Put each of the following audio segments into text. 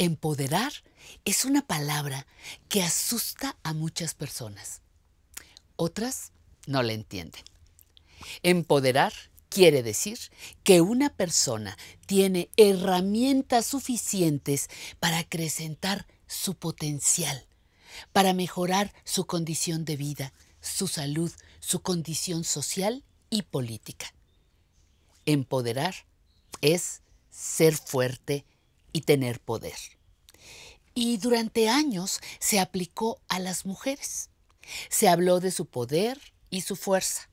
Empoderar es una palabra que asusta a muchas personas. Otras no la entienden. Empoderar quiere decir que una persona tiene herramientas suficientes para acrecentar su potencial, para mejorar su condición de vida, su salud, su condición social y política. Empoderar es ser fuerte, y tener poder. Y durante años se aplicó a las mujeres. Se habló de su poder y su fuerza.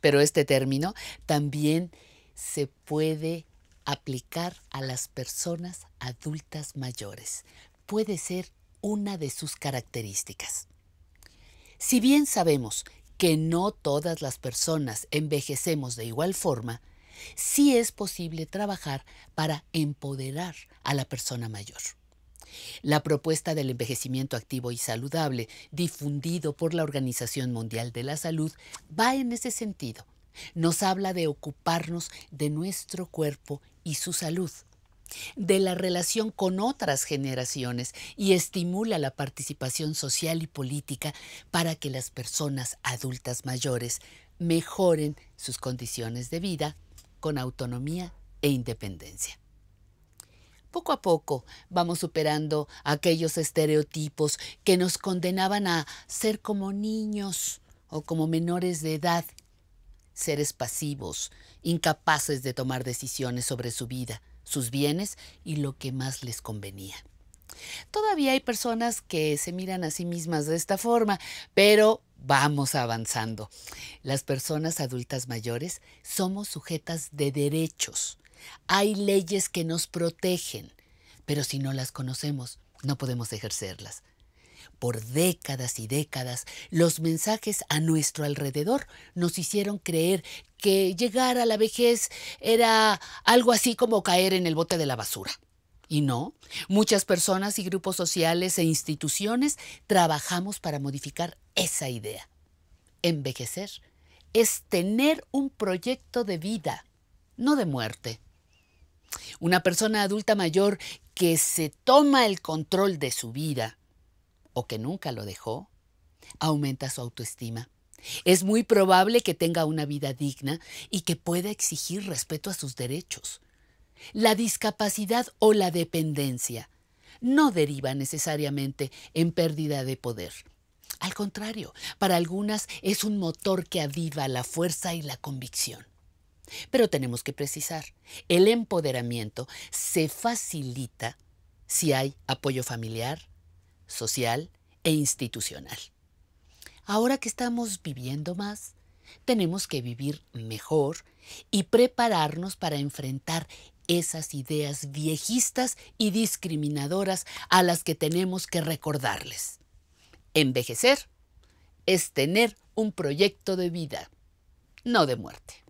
Pero este término también se puede aplicar a las personas adultas mayores. Puede ser una de sus características. Si bien sabemos que no todas las personas envejecemos de igual forma, si es posible trabajar para empoderar a la persona mayor. La propuesta del envejecimiento activo y saludable, difundido por la Organización Mundial de la Salud, va en ese sentido. Nos habla de ocuparnos de nuestro cuerpo y su salud, de la relación con otras generaciones y estimula la participación social y política para que las personas adultas mayores mejoren sus condiciones de vida con autonomía e independencia. Poco a poco vamos superando aquellos estereotipos que nos condenaban a ser como niños o como menores de edad, seres pasivos, incapaces de tomar decisiones sobre su vida, sus bienes y lo que más les convenía. Todavía hay personas que se miran a sí mismas de esta forma, pero vamos avanzando. Las personas adultas mayores somos sujetas de derechos. Hay leyes que nos protegen, pero si no las conocemos, no podemos ejercerlas. Por décadas y décadas, los mensajes a nuestro alrededor nos hicieron creer que llegar a la vejez era algo así como caer en el bote de la basura. Y no, muchas personas y grupos sociales e instituciones trabajamos para modificar esa idea. Envejecer es tener un proyecto de vida, no de muerte. Una persona adulta mayor que se toma el control de su vida o que nunca lo dejó, aumenta su autoestima. Es muy probable que tenga una vida digna y que pueda exigir respeto a sus derechos. La discapacidad o la dependencia no deriva necesariamente en pérdida de poder. Al contrario, para algunas es un motor que aviva la fuerza y la convicción. Pero tenemos que precisar, el empoderamiento se facilita si hay apoyo familiar, social e institucional. Ahora que estamos viviendo más, tenemos que vivir mejor y prepararnos para enfrentar esas ideas viejistas y discriminadoras a las que tenemos que recordarles. Envejecer es tener un proyecto de vida, no de muerte.